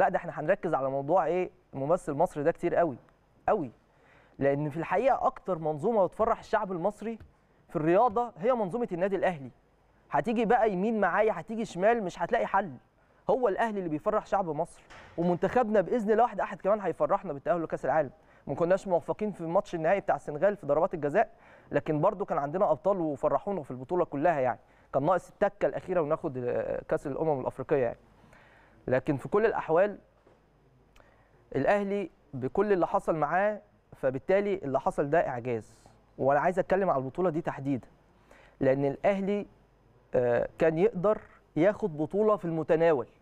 لا ده احنا هنركز على موضوع ايه الممثل المصري ده كتير قوي قوي لان في الحقيقه اكتر منظومه بتفرح الشعب المصري في الرياضه هي منظومه النادي الاهلي هتيجي بقى يمين معايا هتيجي شمال مش هتلاقي حل هو الاهلي اللي بيفرح شعب مصر ومنتخبنا باذن الله واحد احد كمان هيفرحنا بالتاهل لكاس العالم ما كناش موفقين في الماتش النهائي بتاع السنغال في ضربات الجزاء لكن برضو كان عندنا ابطال وفرحونا في البطوله كلها يعني كان ناقص التكه الاخيره وناخد آه، كاس الامم الافريقيه يعني لكن في كل الاحوال الاهلي بكل اللي حصل معاه فبالتالي اللي حصل ده اعجاز وانا عايز اتكلم على البطوله دي تحديدا لان الاهلي آه، كان يقدر ياخد بطوله في المتناول